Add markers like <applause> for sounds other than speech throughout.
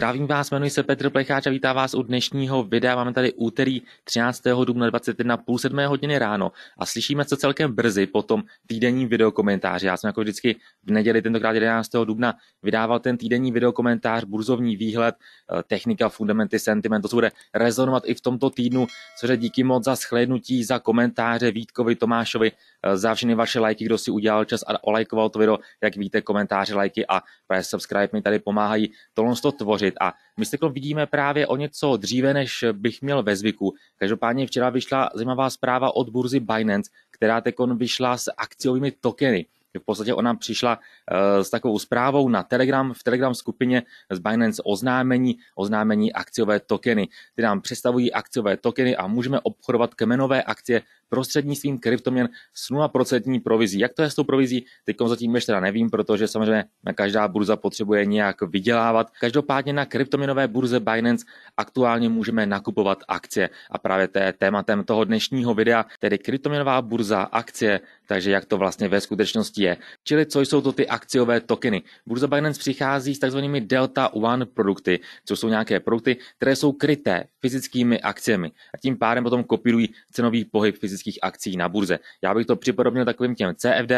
Zdravím vás, jmenuji se Petr Plecháč a vítám vás u dnešního videa. Máme tady úterý 13. dubna 21 půl sedmé hodiny ráno a slyšíme se celkem brzy po tom týdenním videokomentáři. Já jsem jako vždycky v neděli, tentokrát 11. dubna, vydával ten týdenní videokomentář, burzovní výhled, eh, technika, fundamenty, sentiment. To se bude rezonovat i v tomto týdnu, což díky moc za shlédnutí, za komentáře Vítkovi, Tomášovi, eh, za všechny vaše lajky, kdo si udělal čas a olajkoval to video. Jak víte, komentáře, lajky a subscribe mi tady pomáhají tohle to tvořit mluvit a my se vidíme právě o něco dříve, než bych měl ve zvyku. Každopádně včera vyšla zajímavá zpráva od burzy Binance, která tekon vyšla s akciovými tokeny. V podstatě ona přišla eh, s takovou zprávou na Telegram, v Telegram skupině z Binance oznámení, oznámení akciové tokeny. Ty nám představují akciové tokeny a můžeme obchodovat kmenové akcie prostřednictvím kryptoměn s 0% provizí. Jak to je s tou provizí, teď zatím ještě teda nevím, protože samozřejmě na každá burza potřebuje nějak vydělávat. Každopádně na kryptoměnové burze Binance aktuálně můžeme nakupovat akcie a právě to je tématem toho dnešního videa, tedy kryptoměnová burza akcie, takže jak to vlastně ve skutečnosti je. Čili co jsou to ty akciové tokeny? Burza Binance přichází s takzvanými Delta One produkty, což jsou nějaké produkty, které jsou kryté fyzickými akciemi a tím pádem potom kopírují cenový pohyb fyzických klasických akcí na burze. Já bych to připodobnil takovým těm CFD,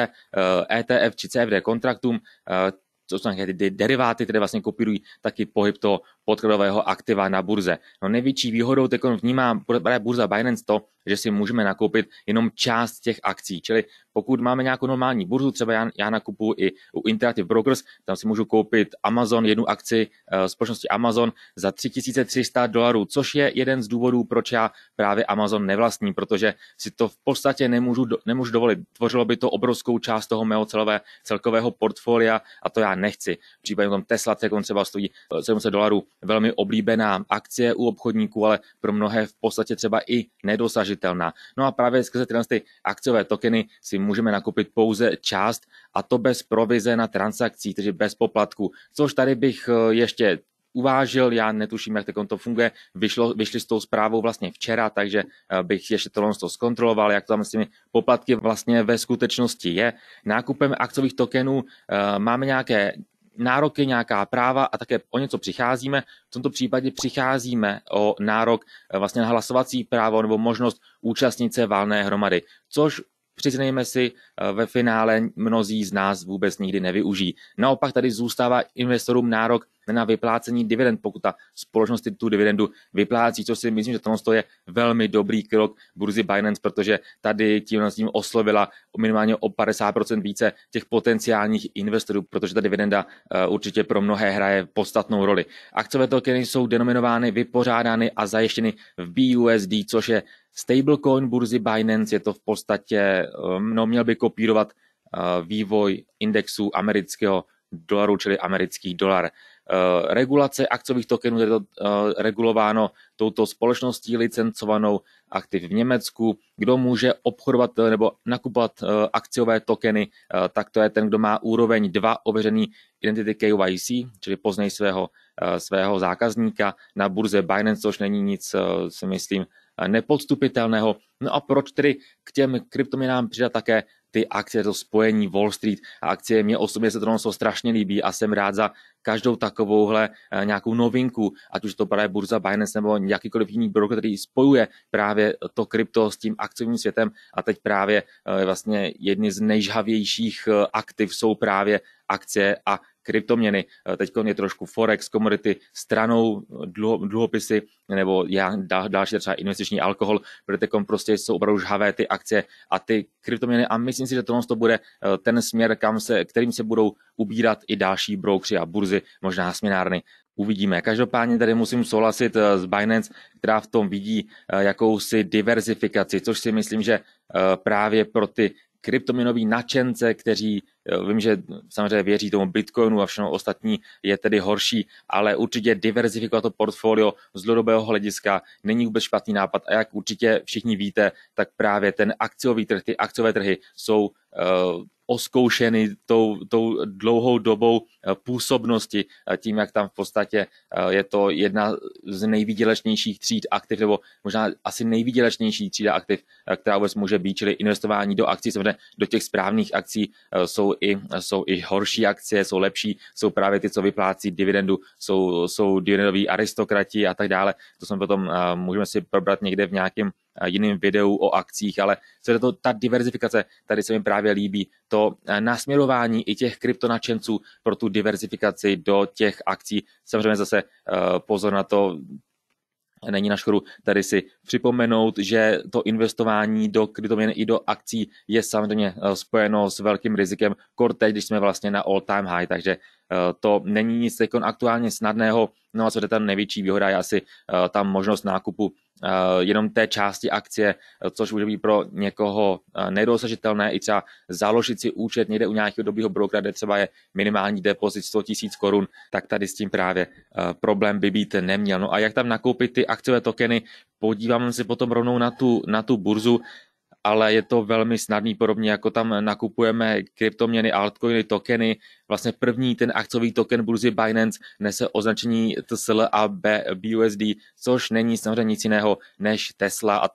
ETF eh, e či CFD kontraktům, eh, to jsou nějaké ty deriváty, které vlastně kopírují taky pohyb toho podkladového aktiva na burze. No největší výhodou teď vnímá právě burza Binance to, že si můžeme nakoupit jenom část těch akcí. Čili pokud máme nějakou normální burzu, třeba já, já nakupuji i u Interactive Brokers, tam si můžu koupit Amazon, jednu akci uh, společnosti Amazon za 3300 dolarů, což je jeden z důvodů, proč já právě Amazon nevlastní, protože si to v podstatě nemůžu, do, nemůžu dovolit. Tvořilo by to obrovskou část toho mého celové, celkového portfolia a to já nechci. V případě tom Tesla, který třeba stojí 700 eh, dolarů, velmi oblíbená akcie u obchodníků, ale pro mnohé v podstatě třeba i nedosažitelná. No a právě skrze tyhle ty akciové tokeny si můžeme nakoupit pouze část a to bez provize na transakcí, tedy bez poplatku, což tady bych eh, ještě uvážil, já netuším, jak to funguje, Vyšlo, vyšli s tou zprávou vlastně včera, takže eh, bych ještě tohle to zkontroloval, jak to tam s těmi poplatky vlastně ve skutečnosti je. Nákupem akciových tokenů eh, máme nějaké nároky, nějaká práva a také o něco přicházíme. V tomto případě přicházíme o nárok eh, vlastně na hlasovací právo nebo možnost účastnit se válné hromady, což přiznejme si, Eh, ve finále mnozí z nás vůbec nikdy nevyužijí. Naopak tady zůstává investorům nárok na vyplácení dividend, pokud ta společnost tu dividendu vyplácí, což si myslím, že tohle je velmi dobrý krok burzy Binance, protože tady tím s ním oslovila minimálně o 50% více těch potenciálních investorů, protože ta dividenda eh, určitě pro mnohé hraje podstatnou roli. Akcové tokeny jsou denominovány, vypořádány a zajištěny v BUSD, což je stablecoin burzy Binance, je to v podstatě, eh, no měl by kopírovat eh, vývoj indexu amerického dolaru, čili americký dolar. Eh, regulace akciových tokenů je to eh, regulováno touto společností licencovanou aktiv v Německu. Kdo může obchodovat nebo nakupovat akciové tokeny, tak to je ten, kdo má úroveň 2 ověřený identity KYC, čili poznej svého, svého zákazníka na burze Binance, což není nic, si myslím, nepodstupitelného. No a proč tedy k těm kryptoměnám přidat také ty akcie, to spojení Wall Street a akcie, mě osobně se to strašně líbí a jsem rád za každou takovouhle eh, nějakou novinku, ať už to právě burza Binance nebo jakýkoliv jiný broker, který spojuje právě to krypto s tím akciovým světem a teď právě eh, vlastně jedny z nejžhavějších eh, aktiv jsou právě akcie a kryptoměny, eh, teď je trošku forex, komodity, stranou, eh, dluhopisy nebo já, další třeba investiční alkohol, protože teď prostě jsou opravdu žhavé ty akcie a ty kryptoměny a myslím si, že tohle to bude eh, ten směr, kam se, kterým se budou ubírat i další broukři a burzy, možná směnárny. Uvidíme. Každopádně tady musím souhlasit s Binance, která v tom vidí jakousi diverzifikaci, což si myslím, že právě pro ty Kryptoměnový nadšence, kteří vím, že samozřejmě věří tomu Bitcoinu a všechno ostatní je tedy horší, ale určitě diverzifikovat to portfolio z dlouhodobého hlediska není vůbec špatný nápad a jak určitě všichni víte, tak právě ten akciový trh, ty akciové trhy jsou eh, oskoušeny tou, tou dlouhou dobou eh, působnosti, eh, tím, jak tam v podstatě eh, je to jedna z nejvýdělečnějších tříd aktiv, nebo možná asi nejvýdělečnější třída aktiv, která vůbec může být, čili investování do akcí, samozřejmě do těch správných akcí jsou i, jsou i horší akcie, jsou lepší, jsou právě ty, co vyplácí dividendu, jsou, jsou dividendoví aristokrati a tak dále. To jsme potom můžeme si probrat někde v nějakém jiným videu o akcích, ale co je to ta diverzifikace, tady se mi právě líbí, to eh, nasměrování i těch kryptonačenců pro tu diverzifikaci do těch akcí. Samozřejmě zase eh, pozor na to, není na škodu tady si připomenout, že to investování do kryptoměn i do akcí je samozřejmě eh, spojeno s velkým rizikem, korte, když jsme vlastně na all time high, takže to není nic aktuálně snadného, no a co je ta největší výhoda, je asi tam možnost nákupu Eh, jenom té části akcie, eh, což může být pro někoho eh, nedosažitelné, i třeba založit si účet někde u nějakého dobrého brokera, kde třeba je minimální depozit 100 000 korun, tak tady s tím právě problém by být neměl. No a jak tam nakoupit ty akciové tokeny? Podívám se potom rovnou na tu, na tu burzu ale je to velmi snadný, podobně jako tam nakupujeme kryptoměny, altcoiny, tokeny. Vlastně první ten akciový token burzy Binance nese označení TSL a BUSD, což není samozřejmě nic jiného než Tesla a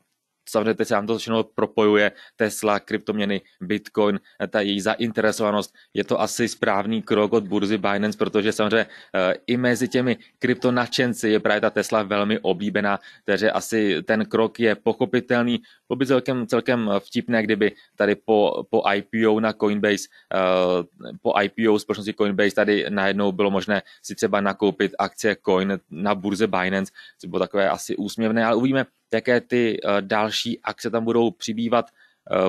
samozřejmě se nám to všechno propojuje, Tesla, kryptoměny, Bitcoin, ta její zainteresovanost, je to asi správný krok od burzy Binance, protože samozřejmě eh, i mezi těmi kryptonačenci je právě ta Tesla velmi oblíbená, takže asi ten krok je pochopitelný, bylo by celkem, celkem eh, vtipné, kdyby tady po, po IPO na Coinbase, eh, po IPO společnosti Coinbase tady najednou bylo možné si třeba nakoupit akcie Coin na burze Binance, což bylo takové asi úsměvné, ale uvidíme, jaké ty eh, další akce tam budou přibývat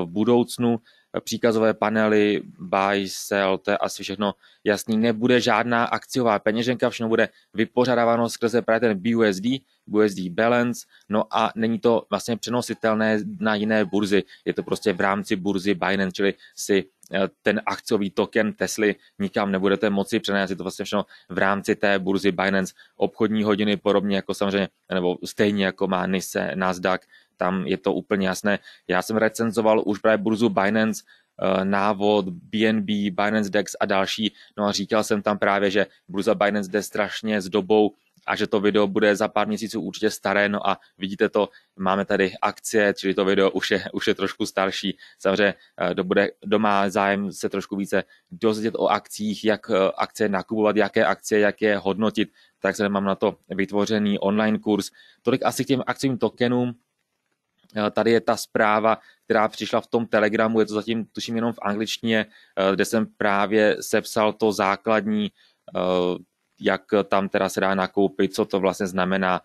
v budoucnu příkazové panely, buy, sell, to je asi všechno jasný. Nebude žádná akciová peněženka, všechno bude vypořádáváno skrze právě ten BUSD, BUSD Balance, no a není to vlastně přenositelné na jiné burzy. Je to prostě v rámci burzy Binance, čili si eh, ten akciový token Tesly nikam nebudete moci přenést. Je to vlastně všechno v rámci té burzy Binance obchodní hodiny, podobně jako samozřejmě, nebo stejně jako má NISE, Nasdaq, tam je to úplně jasné. Já jsem recenzoval už právě burzu Binance, eh, návod, BNB, Binance DEX a další. No a říkal jsem tam právě, že burza Binance jde strašně s dobou a že to video bude za pár měsíců určitě staré. No a vidíte to, máme tady akcie, čili to video už je, už je trošku starší. Samozřejmě eh, do bude, kdo má zájem se trošku více dozvědět o akcích, jak eh, akce nakupovat, jaké akcie, jak je hodnotit, tak se mám na to vytvořený online kurz. Tolik asi k těm akciovým tokenům, Eh, tady je ta zpráva, která přišla v tom telegramu, je to zatím tuším jenom v angličtině, eh, kde jsem právě sepsal to základní, eh, jak tam teda se dá nakoupit, co to vlastně znamená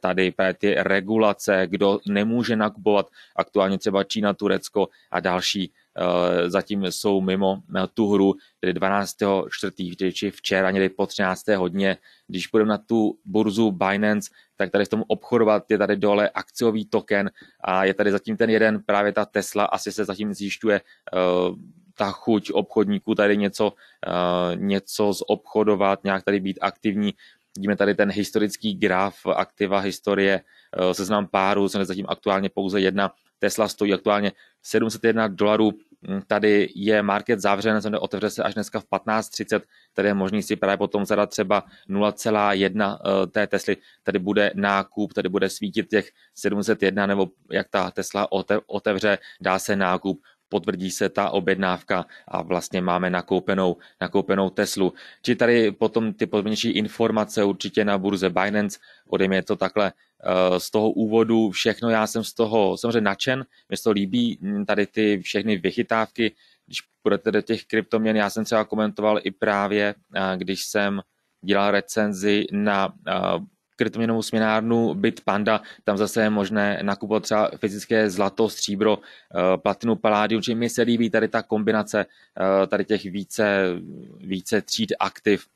tady právě ty regulace, kdo nemůže nakupovat, aktuálně třeba Čína, Turecko a další Eh, zatím jsou mimo eh, tu hru, tedy 12. čtvrtý, tedy včera někdy po 13. hodině. Když půjdeme na tu burzu Binance, tak tady v tom obchodovat je tady dole akciový token a je tady zatím ten jeden, právě ta Tesla, asi se zatím zjišťuje eh, ta chuť obchodníků tady něco, něco zobchodovat, nějak tady být aktivní. Vidíme tady ten historický graf aktiva historie, seznam párů, se zatím aktuálně pouze jedna Tesla stojí aktuálně 701 dolarů. Hm, tady je market zavřen, otevře se až dneska v 15.30, tady je možný si právě potom zadat třeba 0,1 eh, té Tesly, tady bude nákup, tady bude svítit těch 701, nebo jak ta Tesla otevře, dá se nákup, potvrdí se ta objednávka a vlastně máme nakoupenou, nakoupenou Teslu. Či tady potom ty podrobnější informace určitě na burze Binance, ode mě je to takhle Eh, z toho úvodu, všechno, já jsem z toho samozřejmě nadšen, mě to líbí, mm, tady ty všechny vychytávky, když půjdete do těch kryptoměn, já jsem třeba komentoval i právě, eh, když jsem dělal recenzi na eh, kryptoměnovou směnárnu Bitpanda, tam zase je možné nakupovat třeba fyzické zlato, stříbro, platinu, paládium, čili mi se líbí tady ta kombinace tady těch více, více tříd aktiv,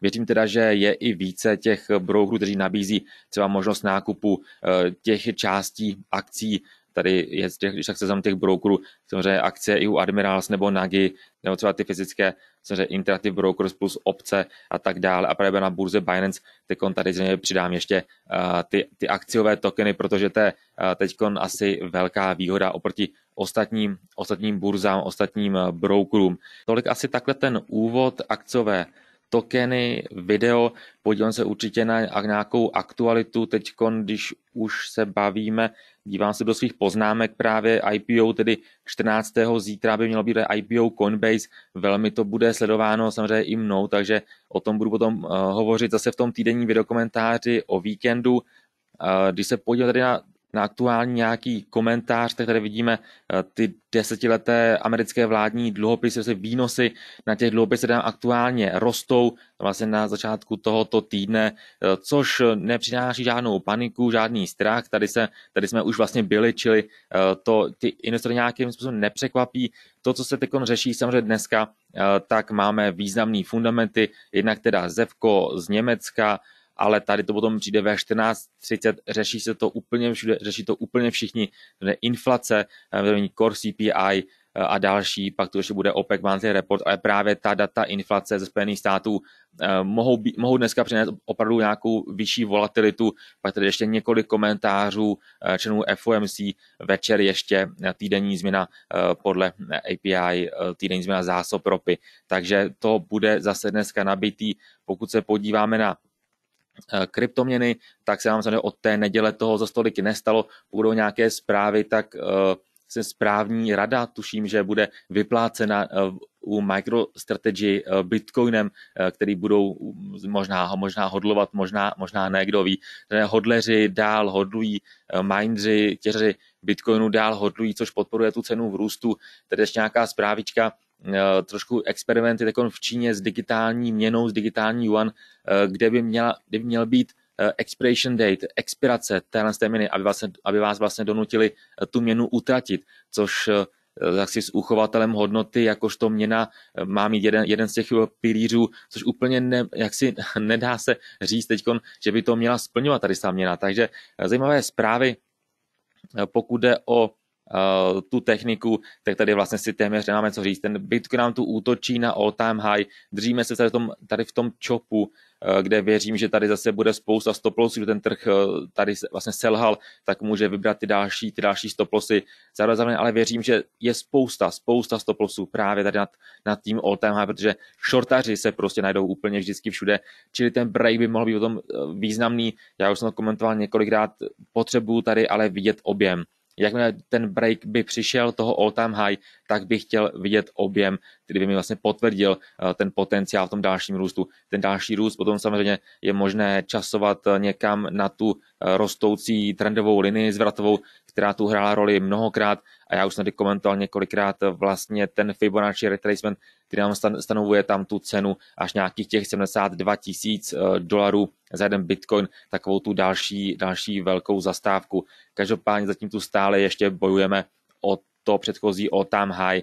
Věřím teda, že je i více těch brokerů, kteří nabízí třeba možnost nákupu eh, těch částí akcí, tady je těch, když tak seznam těch brokerů, samozřejmě akcie i u Admirals nebo Nagy, nebo třeba ty fyzické, samozřejmě Interactive Brokers plus obce a tak dále. A právě na burze Binance teď tady zřejmě přidám ještě uh, ty, ty akciové tokeny, protože to je uh, teď asi velká výhoda oproti ostatním, ostatním burzám, ostatním brokerům. Tolik asi takhle ten úvod akciové tokeny, video, podívám se určitě na nějakou aktualitu teď, když už se bavíme, dívám se do svých poznámek právě IPO, tedy 14. zítra by mělo být IPO Coinbase, velmi to bude sledováno samozřejmě i mnou, takže o tom budu potom eh, hovořit zase v tom týdenní videokomentáři o víkendu. Eh, když se podívám tady na na aktuální nějaký komentář, tak tady vidíme eh, ty desetileté americké vládní dluhopisy, vlastně výnosy na těch dluhopisech aktuálně rostou vlastně na začátku tohoto týdne, eh, což nepřináší žádnou paniku, žádný strach. Tady, se, tady jsme už vlastně byli, čili eh, to ty investory nějakým způsobem nepřekvapí. To, co se teď řeší samozřejmě dneska, tak máme významné fundamenty, jednak teda Zevko z Německa, ale tady to potom přijde ve 14.30, řeší se to úplně všude, řeší to úplně všichni, inflace, eh, core CPI, eh, a další, pak tu ještě bude OPEC Monthly Report, ale právě ta data inflace ze Spojených států eh, mohou, být, mohou dneska přinést opravdu nějakou vyšší volatilitu, pak tady ještě několik komentářů členů FOMC, večer ještě týdenní změna podle API, týdenní změna zásob ropy, takže to bude zase dneska nabitý, pokud se podíváme na Eh, kryptoměny, tak se vám samozřejmě od té neděle toho za stoliky nestalo. Budou nějaké zprávy, tak eh, se správní rada, tuším, že bude vyplácena eh, u MicroStrategy Bitcoinem, který budou mm, možná, možná hodlovat, možná, možná ne, kdo ví. Hodleři dál hodlují, mindři, těři Bitcoinu dál hodlují, což podporuje tu cenu v růstu. Tady ještě nějaká zprávička, Eh, trošku experimenty teď v Číně s digitální měnou, s digitální yuan, eh, kde by, měla, kde by měl být eh, expiration date, expirace téhle té měny, aby, vás, aby vás vlastně donutili tu měnu utratit, což tak si s uchovatelem hodnoty, jakožto měna má mít jeden, jeden z těch pilířů, což úplně ne, jak si <laughs> nedá se říct teď, že by to měla splňovat tady ta měna. Takže zajímavé zprávy, pokud jde o Eh, tu techniku, tak tady vlastně si téměř nemáme co říct. Ten Bitcoin nám tu útočí na all-time high, držíme se tady v tom, tady v tom čopu, eh, kde věřím, že tady zase bude spousta stoplosů, ten trh eh, tady vlastně selhal, tak může vybrat ty další, ty další stoplosy. Zároveň ale věřím, že je spousta, spousta stoplosů právě tady nad, nad tím all-time high, protože shortaři se prostě najdou úplně vždycky všude, čili ten break by mohl být tom významný. Já už jsem to komentoval několikrát, potřebuju tady ale vidět objem jakmile ten break by přišel toho all-time high, tak bych chtěl vidět objem, který by mi vlastně potvrdil eh, ten potenciál v tom dalším růstu. Ten další růst potom samozřejmě je možné časovat eh, někam na tu Eh, rostoucí trendovou linii zvratovou, která tu hrála roli mnohokrát a já už jsem komentoval několikrát eh, vlastně ten Fibonacci retracement, který nám stanovuje tam tu cenu až nějakých těch 72 tisíc eh, dolarů za jeden bitcoin, takovou tu další, další velkou zastávku. Každopádně zatím tu stále ještě bojujeme o to předchozí o time high,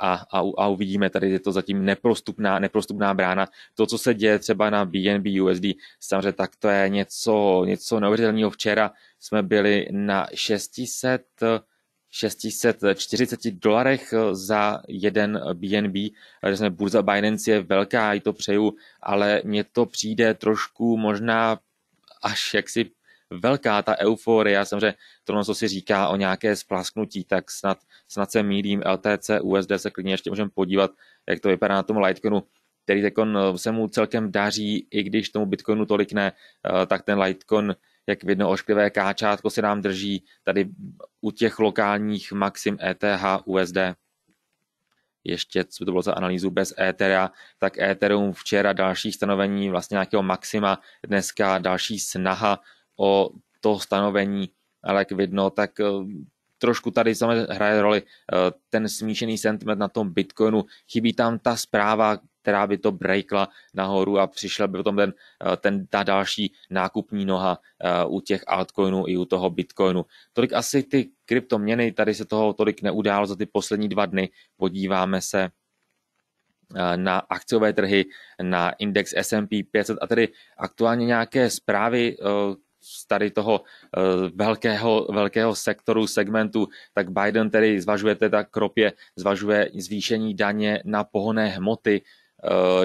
a, a, a uvidíme, tady je to zatím neprostupná, neprostupná brána. To, co se děje třeba na BNB USD, samozřejmě tak to je něco, něco neuvěřitelného. Včera jsme byli na 600, 640 dolarech za jeden BNB, takže jsme burza Binance je velká, i to přeju, ale mně to přijde trošku možná až jaksi velká ta euforie. Samozřejmě to, co si říká o nějaké splasknutí, tak snad, snad se mílím LTC, USD se klidně ještě můžeme podívat, jak to vypadá na tom Litecoinu který tekon eh, se mu celkem daří, i když tomu Bitcoinu tolik ne, eh, tak ten Litecoin, jak vidno, ošklivé káčátko se nám drží tady u těch lokálních maxim ETH USD. Ještě, co to bylo za analýzu bez Ethera, tak Ethereum včera další stanovení vlastně nějakého maxima, dneska další snaha o to stanovení, likvidno, vidno, tak eh, trošku tady samozřejmě hraje roli eh, ten smíšený sentiment na tom Bitcoinu. Chybí tam ta zpráva, která by to breakla nahoru a přišla by potom ten, eh, ten, ta další nákupní noha u těch altcoinů i u toho Bitcoinu. Tolik asi ty kryptoměny, tady se toho tolik neudálo za ty poslední dva dny. Podíváme se na akciové trhy, na index S&P 500 a tedy aktuálně nějaké zprávy, z tady toho eh, velkého, velkého sektoru, segmentu, tak Biden tedy zvažuje teda kropě, zvažuje zvýšení daně na pohonné hmoty,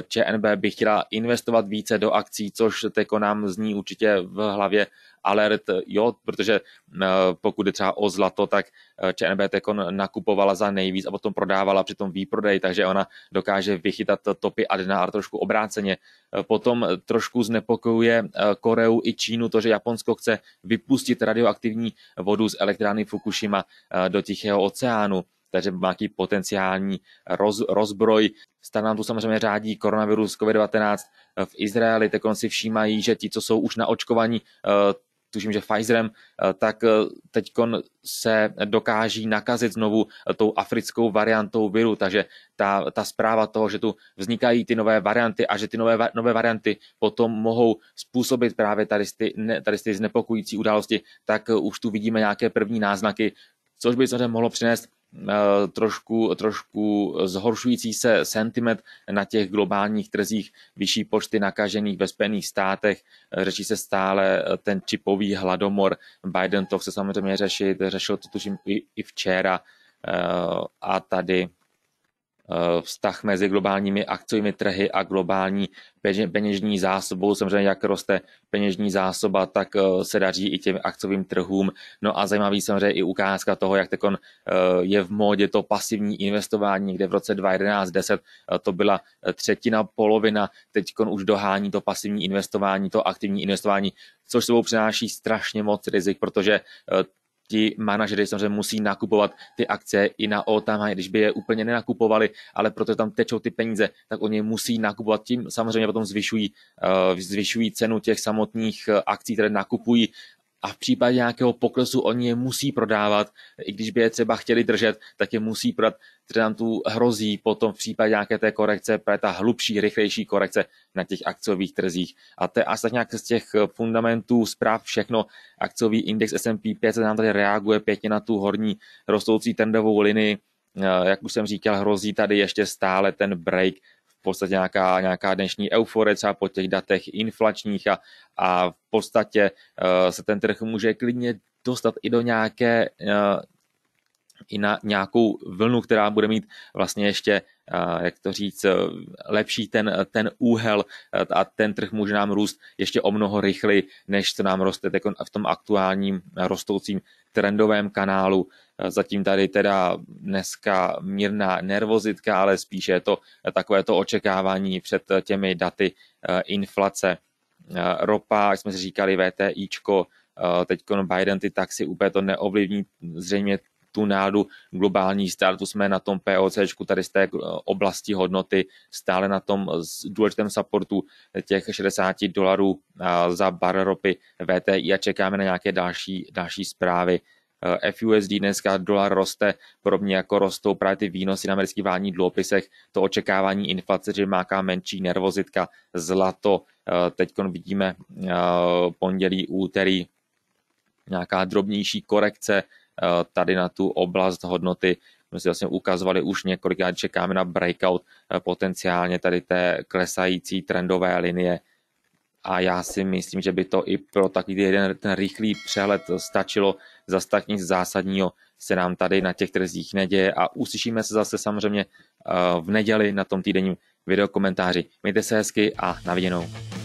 ČNB by chtěla investovat více do akcí, což teko nám zní určitě v hlavě alert, jo, protože eh, pokud je třeba o zlato, tak eh, ČNB Tekon nakupovala za nejvíc a potom prodávala při tom výprodej, takže ona dokáže vychytat topy a dna a trošku obráceně. Eh, potom trošku znepokojuje Koreu i Čínu to, že Japonsko chce vypustit radioaktivní vodu z elektrárny Fukushima do Tichého oceánu takže nějaký potenciální roz, rozbroj. Stále nám tu samozřejmě řádí koronavirus COVID-19 v Izraeli, teď si všímají, že ti, co jsou už na očkovaní, eh, tuším, že Pfizerem, eh, tak eh, teď se dokáží nakazit znovu tou africkou variantou viru, takže ta, ta zpráva toho, že tu vznikají ty nové varianty a že ty nové, nové varianty potom mohou způsobit právě tady ty, tady ty znepokující události, tak už tu vidíme nějaké první náznaky, což by samozřejmě mohlo přinést Eh, trošku, trošku zhoršující se sentiment na těch globálních trzích, vyšší počty nakažených ve Spojených státech, eh, řeší se stále eh, ten čipový hladomor. Biden to chce samozřejmě řešit, řešil to tuším i, i včera a tady Eh, vztah mezi globálními akciovými trhy a globální peněžní zásobou. Samozřejmě, jak roste peněžní zásoba, tak eh, se daří i těm akciovým trhům. No a zajímavý samozřejmě i ukázka toho, jak tekon eh, je v módě to pasivní investování, kde v roce 2011-10 to byla třetina, polovina, teď už dohání to pasivní investování, to aktivní investování což sebou přináší strašně moc rizik, protože ti manažery samozřejmě musí nakupovat ty akce i na OTAM, když by je úplně nenakupovali, ale protože tam tečou ty peníze, tak oni musí nakupovat tím, samozřejmě potom zvyšují, eh, zvyšují cenu těch samotných eh, akcí, které nakupují a v případě nějakého poklesu oni je musí prodávat, i když by je třeba chtěli držet, tak je musí prodat, protože nám tu hrozí potom v případě nějaké té korekce, právě ta hlubší, rychlejší korekce na těch akciových trzích. A to je asi tak nějak z těch fundamentů zpráv všechno. Akciový index S&P 500 nám tady reaguje pěkně na tu horní rostoucí trendovou linii, eh, jak už jsem říkal, hrozí tady ještě stále ten break v podstatě nějaká, nějaká dnešní euforie třeba po těch datech inflačních a, a v podstatě uh, se ten trh může klidně dostat i do nějaké uh, i na nějakou vlnu, která bude mít vlastně ještě, eh, jak to říct, lepší ten, ten úhel a ten trh může nám růst ještě o mnoho rychleji, než co nám roste v tom aktuálním rostoucím trendovém kanálu. Zatím tady teda dneska mírná nervozitka, ale spíše je to takové to očekávání před těmi daty e, inflace. E, ropa, jak jsme si říkali, VTIčko, e, teď no Biden ty taxi úplně to neovlivní, zřejmě tu nádu globální startu jsme na tom POC, tady z té oblasti hodnoty, stále na tom s důležitém supportu těch 60 dolarů za bar ropy VTI a čekáme na nějaké další, další zprávy. Eh, FUSD dneska dolar roste, podobně jako rostou právě ty výnosy na amerických vládních dluhopisech, to očekávání inflace, že má menší nervozitka, zlato, eh, teď vidíme eh, pondělí, úterý, nějaká drobnější korekce tady na tu oblast hodnoty jsme si vlastně ukazovali už několikrát, čekáme na breakout potenciálně tady té klesající trendové linie a já si myslím, že by to i pro takový jeden ten rychlý přehled stačilo zas tak nic zásadního se nám tady na těch trzích neděje a uslyšíme se zase samozřejmě eh, v neděli na tom týdenním videokomentáři. Mějte se hezky a naviděnou.